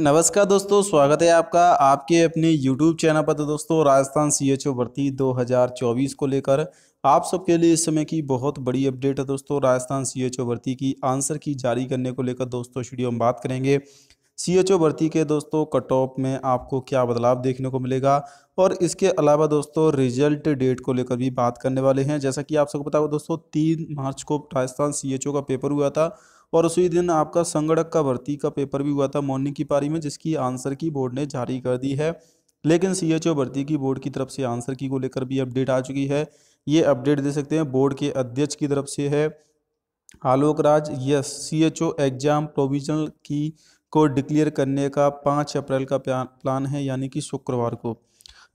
नमस्कार दोस्तों स्वागत है आपका आपके अपने YouTube चैनल पर तो दोस्तों राजस्थान सी एच ओ भर्ती 2024 को लेकर आप सबके लिए इस समय की बहुत बड़ी अपडेट है दोस्तों राजस्थान सी एच ओ भर्ती की आंसर की जारी करने को लेकर दोस्तों स्टूडियो में बात करेंगे सी एच ओ भर्ती के दोस्तों कट ऑफ में आपको क्या बदलाव देखने को मिलेगा और इसके अलावा दोस्तों रिजल्ट डेट को लेकर भी बात करने वाले हैं जैसा कि आप सबको बताओ दोस्तों तीन मार्च को राजस्थान सी एच ओ का पेपर हुआ था और उसी दिन आपका संगणक का भर्ती का पेपर भी हुआ था मॉर्निंग की पारी में जिसकी आंसर की बोर्ड ने जारी कर दी है लेकिन सी एच ओ भर्ती की बोर्ड की तरफ से आंसर की को लेकर भी अपडेट आ चुकी है ये अपडेट दे सकते हैं बोर्ड के अध्यक्ष की तरफ से है आलोक राज यस C H O exam provisional key को डिक्लेयर करने का पाँच अप्रैल का प्लान है यानी कि शुक्रवार को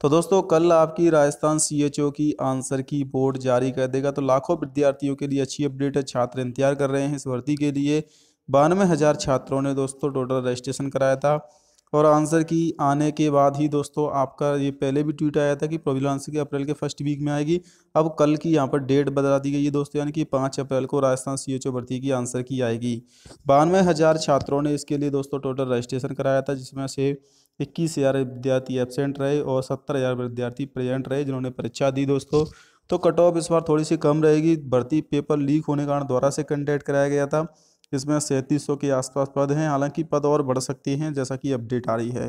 तो दोस्तों कल आपकी राजस्थान सीएचओ की आंसर की बोर्ड जारी कर देगा तो लाखों विद्यार्थियों के लिए अच्छी अपडेट है छात्र इंतजार कर रहे हैं इस भर्ती के लिए बानवे हज़ार छात्रों ने दोस्तों टोटल रजिस्ट्रेशन कराया था और आंसर की आने के बाद ही दोस्तों आपका ये पहले भी ट्वीट आया था कि प्रोविल आंसर की अप्रैल के फर्स्ट वीक में आएगी अब कल की यहाँ पर डेट बदला दी गई है दोस्तों यानी कि पाँच अप्रैल को राजस्थान सी एच ओ भर्ती की आंसर की आएगी बानवे हज़ार छात्रों ने इसके लिए दोस्तों टोटल रजिस्ट्रेशन कराया था जिसमें से इक्कीस हज़ार विद्यार्थी एबसेंट रहे और सत्तर हज़ार विद्यार्थी प्रेजेंट रहे जिन्होंने परीक्षा दी दोस्तों तो कट ऑफ इस बार थोड़ी सी कम रहेगी भर्ती पेपर लीक होने के कारण दोबारा से कंडक्ट कराया गया था इसमें सैंतीस के आसपास पद हैं हालांकि पद और बढ़ सकती हैं जैसा कि अपडेट आ रही है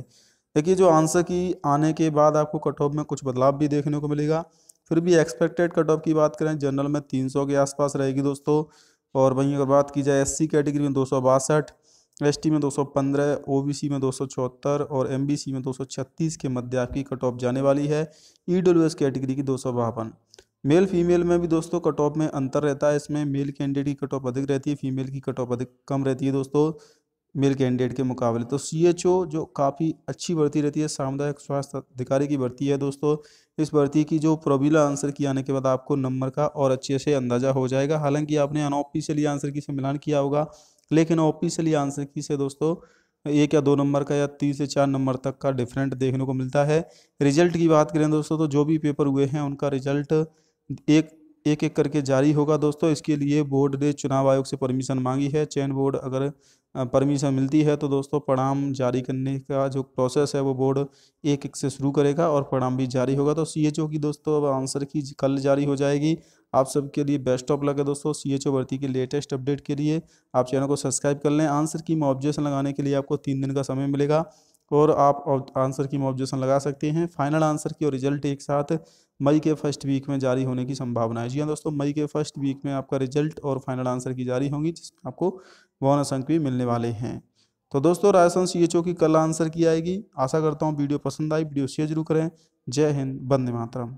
देखिए जो आंसर की आने के बाद आपको कट ऑफ में कुछ बदलाव भी देखने को मिलेगा फिर भी एक्सपेक्टेड कट ऑफ की बात करें जनरल में तीन के आसपास रहेगी दोस्तों और वहीं अगर बात की जाए एस कैटेगरी में दो सौ बासठ एस में 215, ओबीसी में चौहत्तर और एमबीसी में 236 के मध्य आपकी कट ऑफ जाने वाली है ईडब्ल्यूएस कैटेगरी की दो मेल फीमेल में भी दोस्तों कट ऑफ में अंतर रहता है इसमें मेल कैंडिडेट की कट ऑफ अधिक रहती है फीमेल की कट ऑफ अधिक कम रहती है दोस्तों मेल कैंडिडेट के मुकाबले तो सी एच ओ जो काफ़ी अच्छी भर्ती रहती है सामुदायिक स्वास्थ्य अधिकारी की भर्ती है दोस्तों इस भर्ती की जो प्रबीला आंसर की आने के बाद आपको नंबर का और अच्छे से अंदाज़ा हो जाएगा हालांकि आपने अनऑफिशियली आंसर की से मिलान किया होगा लेकिन ऑफिशियली आंसर की से दोस्तों एक या दो नंबर का या तीन से चार नंबर तक का डिफरेंट देखने को मिलता है रिजल्ट की बात करें दोस्तों तो जो भी पेपर हुए हैं उनका रिजल्ट एक एक एक करके जारी होगा दोस्तों इसके लिए बोर्ड ने चुनाव आयोग से परमिशन मांगी है चयन बोर्ड अगर परमिशन मिलती है तो दोस्तों परिणाम जारी करने का जो प्रोसेस है वो बोर्ड एक एक से शुरू करेगा और परिणाम भी जारी होगा तो सी की दोस्तों अब आंसर की कल जारी हो जाएगी आप सबके लिए बेस्ट ऑफ लगे दोस्तों सी एच ओ भर्ती के लेटेस्ट अपडेट के लिए आप चैनल को सब्सक्राइब कर लें आंसर की में ऑब्जेक्शन लगाने के लिए आपको तीन दिन का समय मिलेगा और आप आंसर की में ऑब्जेक्शन लगा सकते हैं फाइनल आंसर की और रिजल्ट एक साथ मई के फर्स्ट वीक में जारी होने की संभावना है जी हाँ दोस्तों मई के फर्स्ट वीक में आपका रिजल्ट और फाइनल आंसर की जारी होंगी जिसमें आपको बोनस अंक भी मिलने वाले हैं तो दोस्तों राजस्थान सी की कल आंसर की आएगी आशा करता हूँ वीडियो पसंद आई वीडियो शेयर जरूर करें जय हिंद बंदे मातरम